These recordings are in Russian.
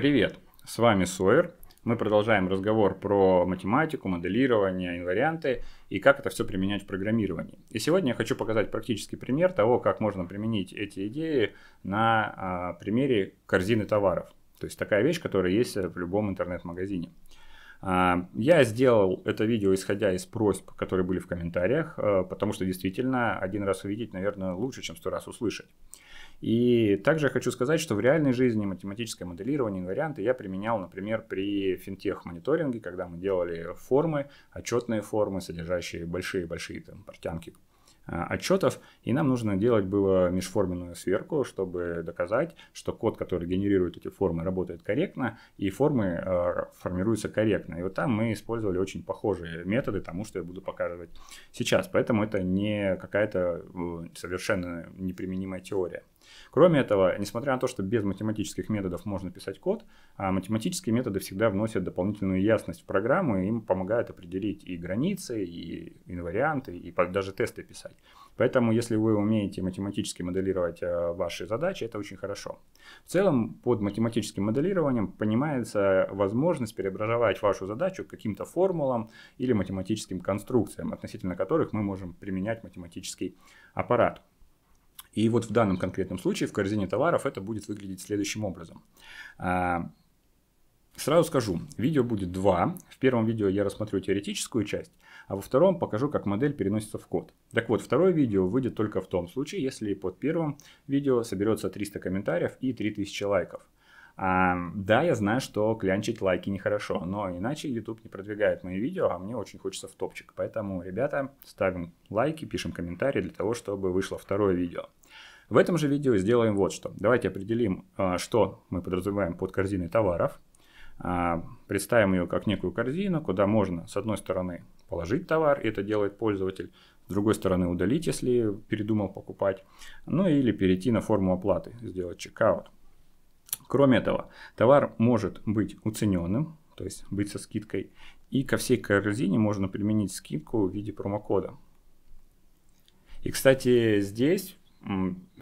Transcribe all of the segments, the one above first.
Привет, с вами Сойер. Мы продолжаем разговор про математику, моделирование, инварианты и как это все применять в программировании. И сегодня я хочу показать практический пример того, как можно применить эти идеи на а, примере корзины товаров. То есть такая вещь, которая есть в любом интернет-магазине. А, я сделал это видео, исходя из просьб, которые были в комментариях, э, потому что действительно один раз увидеть, наверное, лучше, чем сто раз услышать. И также хочу сказать, что в реальной жизни математическое моделирование инварианты я применял, например, при финтех-мониторинге, когда мы делали формы, отчетные формы, содержащие большие-большие там портянки Э, отчетов, и нам нужно делать было межформенную сверку, чтобы доказать, что код, который генерирует эти формы, работает корректно, и формы э, формируются корректно. И вот там мы использовали очень похожие методы тому, что я буду показывать сейчас. Поэтому это не какая-то э, совершенно неприменимая теория. Кроме этого, несмотря на то, что без математических методов можно писать код, а математические методы всегда вносят дополнительную ясность в программу, и им помогают определить и границы, и инварианты, и даже тесты писать. Поэтому, если вы умеете математически моделировать э, ваши задачи, это очень хорошо. В целом, под математическим моделированием понимается возможность преобразовать вашу задачу каким-то формулам или математическим конструкциям, относительно которых мы можем применять математический аппарат. И вот в данном конкретном случае в корзине товаров это будет выглядеть следующим образом. А, Сразу скажу, видео будет два. В первом видео я рассмотрю теоретическую часть, а во втором покажу, как модель переносится в код. Так вот, второе видео выйдет только в том случае, если под первым видео соберется 300 комментариев и 3000 лайков. А, да, я знаю, что клянчить лайки нехорошо, но иначе YouTube не продвигает мои видео, а мне очень хочется в топчик. Поэтому, ребята, ставим лайки, пишем комментарии для того, чтобы вышло второе видео. В этом же видео сделаем вот что. Давайте определим, а, что мы подразумеваем под корзиной товаров. А, представим ее как некую корзину, куда можно с одной стороны положить товар, и это делает пользователь, с другой стороны удалить, если передумал покупать, ну или перейти на форму оплаты, сделать чекаут. Кроме этого, товар может быть уцененным, то есть быть со скидкой, и ко всей корзине можно применить скидку в виде промокода. И, кстати, здесь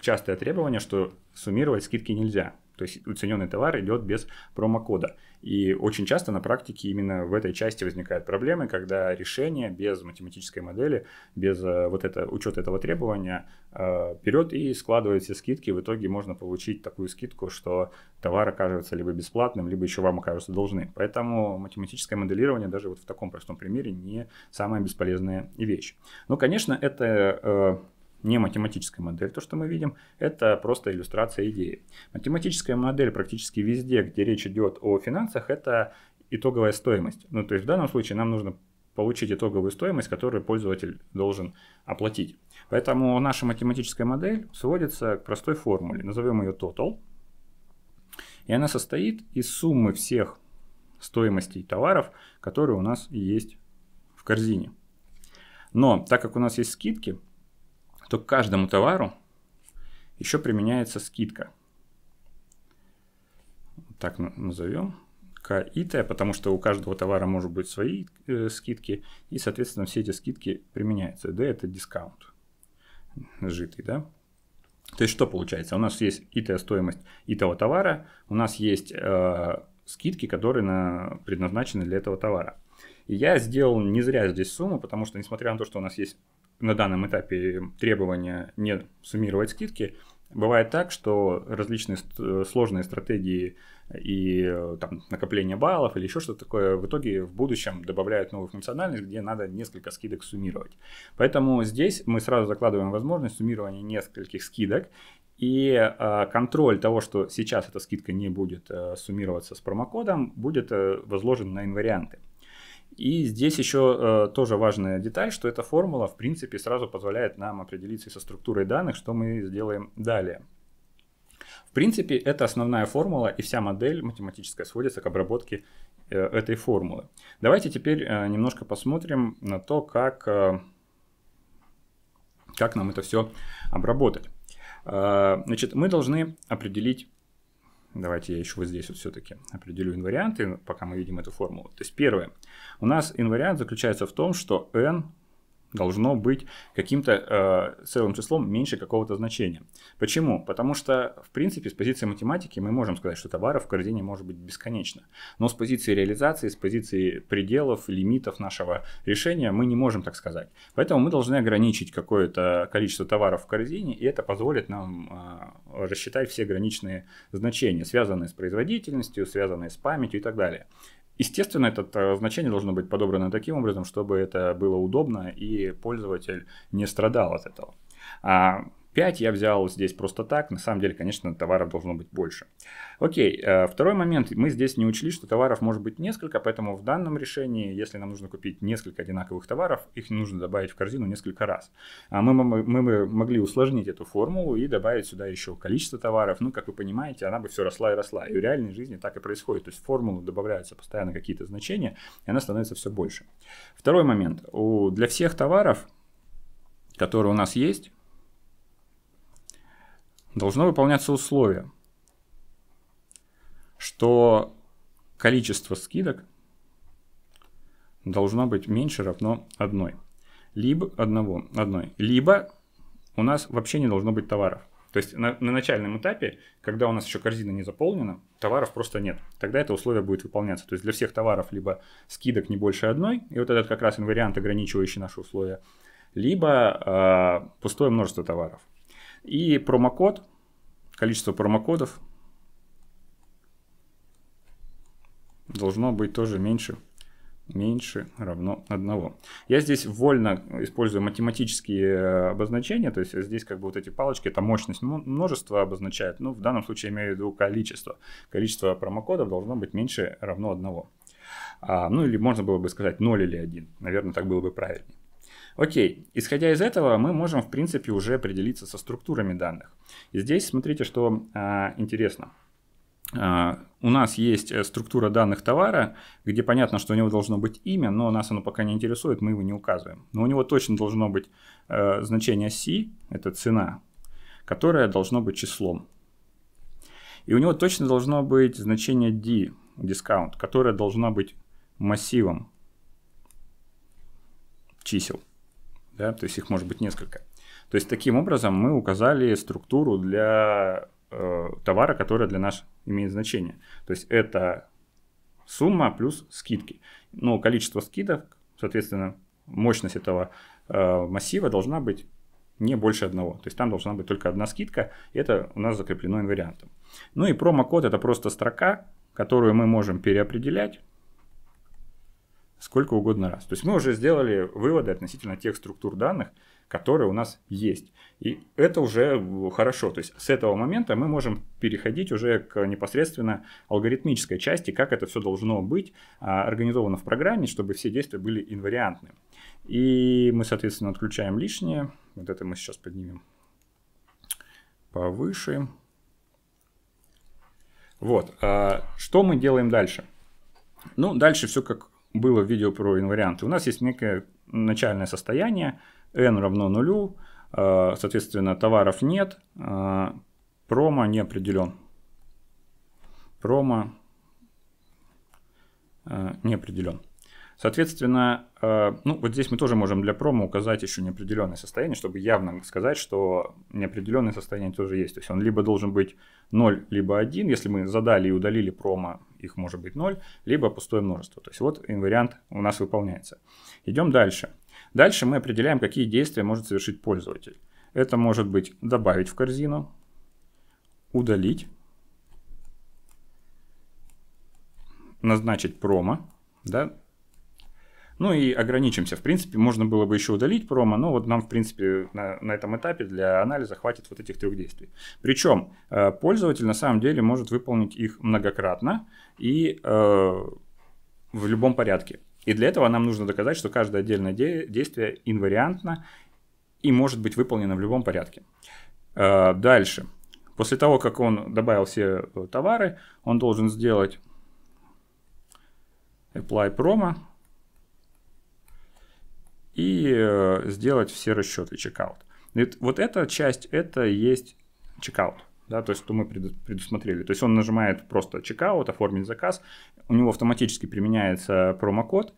частое требование, что суммировать скидки нельзя. То есть уцененный товар идет без промокода. И очень часто на практике именно в этой части возникают проблемы, когда решение без математической модели, без э, вот это, учета этого требования э, вперед и складывает все скидки. В итоге можно получить такую скидку, что товар окажется либо бесплатным, либо еще вам окажутся должны. Поэтому математическое моделирование даже вот в таком простом примере не самая бесполезная вещь. Но, ну, конечно, это э, не математическая модель, то, что мы видим, это просто иллюстрация идеи. Математическая модель практически везде, где речь идет о финансах, это итоговая стоимость. Ну, то есть в данном случае нам нужно получить итоговую стоимость, которую пользователь должен оплатить. Поэтому наша математическая модель сводится к простой формуле, назовем ее total, и она состоит из суммы всех стоимостей товаров, которые у нас есть в корзине. Но так как у нас есть скидки, то к каждому товару еще применяется скидка. Так назовем. КИТ, потому что у каждого товара может быть свои э, скидки, и, соответственно, все эти скидки применяются. D – это дискаунт житый, да? То есть что получается? У нас есть ИТ стоимость ИТого товара, у нас есть э, скидки, которые на, предназначены для этого товара. И я сделал не зря здесь сумму, потому что, несмотря на то, что у нас есть на данном этапе требования не суммировать скидки, бывает так, что различные сложные стратегии и э, там, накопление баллов или еще что-то такое, в итоге в будущем добавляют новую функциональность, где надо несколько скидок суммировать. Поэтому здесь мы сразу закладываем возможность суммирования нескольких скидок, и э, контроль того, что сейчас эта скидка не будет э, суммироваться с промокодом, будет э, возложен на инварианты. И здесь еще э, тоже важная деталь, что эта формула, в принципе, сразу позволяет нам определиться со структурой данных, что мы сделаем далее. В принципе, это основная формула, и вся модель математическая сводится к обработке э, этой формулы. Давайте теперь э, немножко посмотрим на то, как, э, как нам это все обработать. Э, значит, мы должны определить Давайте я еще вот здесь вот все-таки определю инварианты, пока мы видим эту формулу. То есть первое. У нас инвариант заключается в том, что n должно быть каким-то э, целым числом меньше какого-то значения. Почему? Потому что, в принципе, с позиции математики мы можем сказать, что товаров в корзине может быть бесконечно. Но с позиции реализации, с позиции пределов, лимитов нашего решения мы не можем так сказать. Поэтому мы должны ограничить какое-то количество товаров в корзине, и это позволит нам э, рассчитать все граничные значения, связанные с производительностью, связанные с памятью и так далее. Естественно, это э, значение должно быть подобрано таким образом, чтобы это было удобно и пользователь не страдал от этого. А 5 я взял здесь просто так. На самом деле, конечно, товаров должно быть больше. Окей, э, второй момент. Мы здесь не учли, что товаров может быть несколько, поэтому в данном решении, если нам нужно купить несколько одинаковых товаров, их нужно добавить в корзину несколько раз. А мы, мы, мы могли усложнить эту формулу и добавить сюда еще количество товаров. Ну, как вы понимаете, она бы все росла и росла. И в реальной жизни так и происходит. То есть в формулу добавляются постоянно какие-то значения, и она становится все больше. Второй момент. для всех товаров, которые у нас есть, должно выполняться условие, что количество скидок должно быть меньше равно одной. Либо одного, одной. Либо у нас вообще не должно быть товаров. То есть на, на начальном этапе, когда у нас еще корзина не заполнена, товаров просто нет. Тогда это условие будет выполняться. То есть для всех товаров либо скидок не больше одной, и вот этот как раз инвариант, ограничивающий наши условия, либо э, пустое множество товаров. И промокод, количество промокодов должно быть тоже меньше меньше равно одного. Я здесь вольно использую математические э, обозначения, то есть здесь как бы вот эти палочки, это мощность множества обозначает, ну в данном случае имею в виду количество. Количество промокодов должно быть меньше равно одного. А, ну или можно было бы сказать 0 или 1, наверное так было бы правильнее. Окей, исходя из этого, мы можем, в принципе, уже определиться со структурами данных. И здесь смотрите, что а, интересно. А, у нас есть э, структура данных товара, где понятно, что у него должно быть имя, но нас оно пока не интересует, мы его не указываем. Но у него точно должно быть uh, значение C, это цена, которое должно быть числом. И у него точно должно быть значение D, дискаунт, которое должно быть массивом чисел да, то есть их может быть несколько. То есть таким образом мы указали структуру для э, товара, которая для нас имеет значение. То есть это сумма плюс скидки. Но количество скидок, соответственно, мощность этого э, массива должна быть не больше одного. То есть там должна быть только одна скидка. Это у нас закреплено инвариантом. Ну и промокод это просто строка, которую мы можем переопределять сколько угодно раз. То есть мы уже сделали выводы относительно тех структур данных, которые у нас есть. И это уже э, хорошо. То есть с этого момента мы можем переходить уже к непосредственно алгоритмической части, как это все должно быть а, организовано в программе, чтобы все действия были инвариантны. И мы, соответственно, отключаем лишнее. Вот это мы сейчас поднимем повыше. Вот. А, что мы делаем дальше? Ну, дальше все как было в видео про инварианты, у нас есть некое начальное состояние, n равно нулю, э, соответственно, товаров нет, э, промо не определен. Промо э, не определен. Соответственно, э, ну вот здесь мы тоже можем для промо указать еще неопределенное состояние, чтобы явно сказать, что неопределенное состояние тоже есть. То есть он либо должен быть 0, либо 1. Если мы задали и удалили промо, их может быть 0, либо пустое множество. То есть вот инвариант у нас выполняется. Идем дальше. Дальше мы определяем, какие действия может совершить пользователь. Это может быть добавить в корзину, удалить, назначить промо, да, ну и ограничимся. В принципе, можно было бы еще удалить промо, но вот нам, в принципе, на, на этом этапе для анализа хватит вот этих трех действий. Причем э, пользователь на самом деле может выполнить их многократно и э, в любом порядке. И для этого нам нужно доказать, что каждое отдельное де- действие инвариантно и может быть выполнено в любом порядке. Э, дальше. После того, как он добавил все э, товары, он должен сделать apply promo и э, сделать все расчеты чекаут. Вот эта часть, это есть чекаут. Да, то есть, что мы предусмотрели. То есть, он нажимает просто чекаут, оформить заказ, у него автоматически применяется промокод,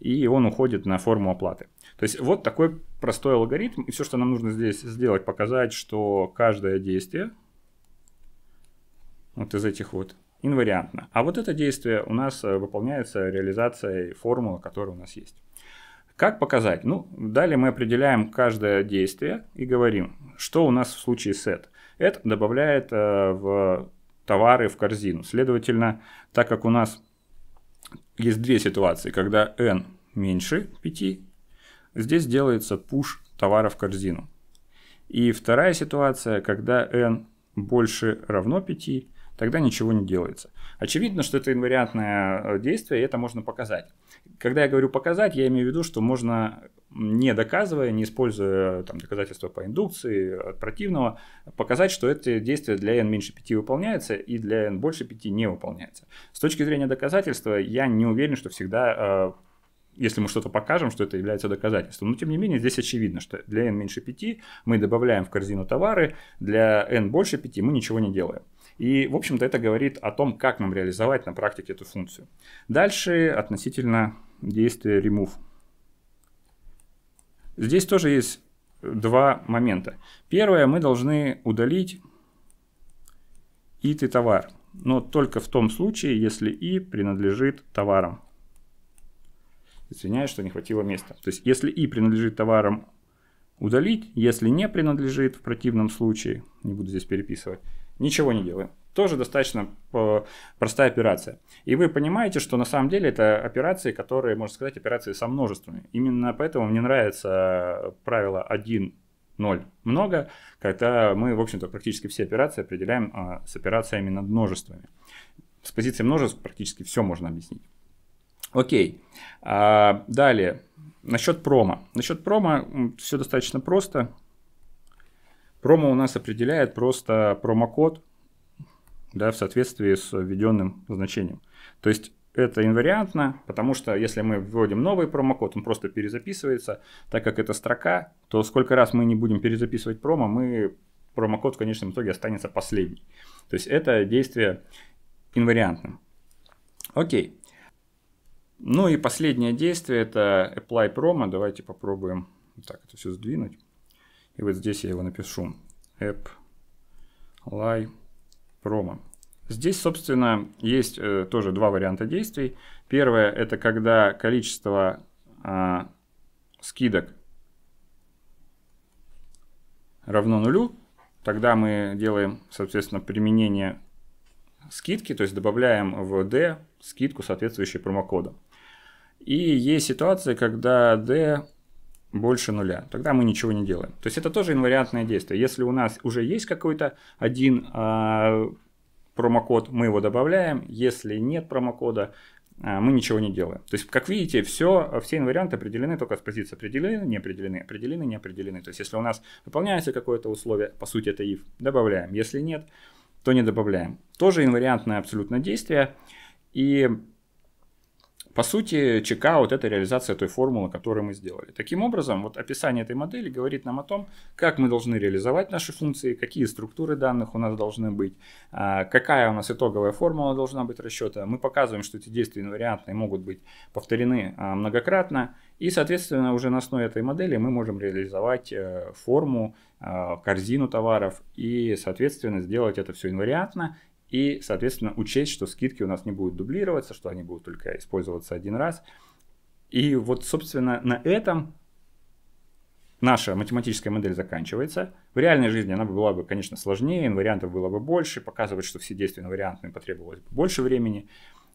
и он уходит на форму оплаты. То есть вот такой простой алгоритм, и все, что нам нужно здесь сделать, показать, что каждое действие вот из этих вот инвариантно. А вот это действие у нас э, выполняется реализацией формулы, которая у нас есть. Как показать? Ну, далее мы определяем каждое действие и говорим, что у нас в случае set Это добавляет э, в товары в корзину. Следовательно, так как у нас есть две ситуации, когда n меньше 5, здесь делается push товара в корзину. И вторая ситуация, когда n больше равно 5, тогда ничего не делается. Очевидно, что это инвариантное э, действие, и это можно показать. Когда я говорю показать, я имею в виду, что можно, не доказывая, не используя э, там, доказательства по индукции от противного, показать, что это действие для n меньше 5 выполняется и для n больше 5 не выполняется. С точки зрения доказательства, я не уверен, что всегда э, если мы что-то покажем, что это является доказательством. Но тем не менее, здесь очевидно, что для n меньше 5 мы добавляем в корзину товары, для n больше 5 мы ничего не делаем. И, в общем-то, это говорит о том, как нам реализовать на практике эту функцию. Дальше относительно действия remove. Здесь тоже есть два момента. Первое, мы должны удалить ит и товар, но только в том случае, если и принадлежит товарам. Извиняюсь, что не хватило места. То есть, если и принадлежит товарам, удалить. Если не принадлежит, в противном случае, не буду здесь переписывать, ничего не делаем. Тоже достаточно э, простая операция. И вы понимаете, что на самом деле это операции, которые, можно сказать, операции со множествами. Именно поэтому мне нравится правило 1 ноль много, когда мы, в общем-то, практически все операции определяем э, с операциями над множествами. С позиции множеств практически все можно объяснить. Окей. А, далее. Насчет промо. Насчет промо все достаточно просто. Промо у нас определяет просто промокод да, в соответствии с введенным значением. То есть это инвариантно, потому что если мы вводим новый промокод, он просто перезаписывается. Так как это строка, то сколько раз мы не будем перезаписывать промо, мы промокод в конечном итоге останется последний. То есть это действие инвариантным. Окей. Ну и последнее действие это apply promo. Давайте попробуем так это все сдвинуть. И вот здесь я его напишу. App Lie Promo. Здесь, собственно, есть э, тоже два варианта действий. Первое – это когда количество э, скидок равно нулю, тогда мы делаем, соответственно, применение скидки, то есть добавляем в D скидку соответствующей промокода. И есть ситуация, когда D больше нуля, тогда мы ничего не делаем. То есть это тоже инвариантное действие. Если у нас уже есть какой-то один э, промокод, мы его добавляем. Если нет промокода, э, мы ничего не делаем. То есть, как видите, все, все инварианты определены только с позиции определены, не определены, определены, не определены. То есть, если у нас выполняется какое-то условие, по сути это if, добавляем. Если нет, то не добавляем. Тоже инвариантное абсолютно действие. И по сути, чекаут – это реализация той формулы, которую мы сделали. Таким образом, вот описание этой модели говорит нам о том, как мы должны реализовать наши функции, какие структуры данных у нас должны быть, а, какая у нас итоговая формула должна быть расчета. Мы показываем, что эти действия инвариантные могут быть повторены а, многократно, и, соответственно, уже на основе этой модели мы можем реализовать э, форму, а, корзину товаров и, соответственно, сделать это все инвариантно и, соответственно, учесть, что скидки у нас не будут дублироваться, что они будут только использоваться один раз. И вот, собственно, на этом наша математическая модель заканчивается. В реальной жизни она была бы, конечно, сложнее, вариантов было бы больше, показывать, что все действия на вариантами потребовалось бы больше времени.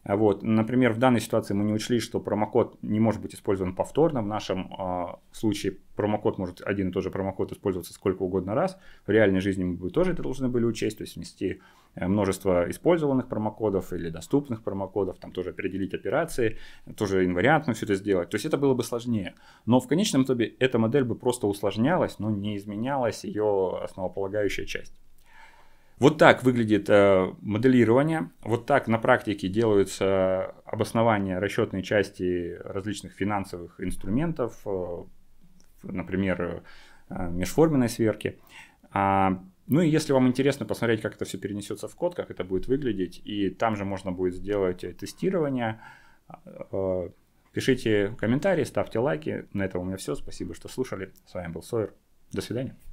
Вот. Например, в данной ситуации мы не учли, что промокод не может быть использован повторно. В нашем э, случае промокод может один и тот же промокод использоваться сколько угодно раз. В реальной жизни мы бы тоже это должны были учесть, то есть внести Э, множество использованных промокодов или доступных промокодов, там тоже определить операции, тоже инвариантно все это сделать. То есть это было бы сложнее. Но в конечном итоге эта модель бы просто усложнялась, но не изменялась ее основополагающая часть. Вот так выглядит э, моделирование, вот так на практике делаются обоснования расчетной части различных финансовых инструментов, э, например, э, межформенной сверки. А ну и если вам интересно посмотреть, как это все перенесется в код, как это будет выглядеть, и там же можно будет сделать э, тестирование, э, пишите комментарии, ставьте лайки. На этом у меня все. Спасибо, что слушали. С вами был Сойер. До свидания.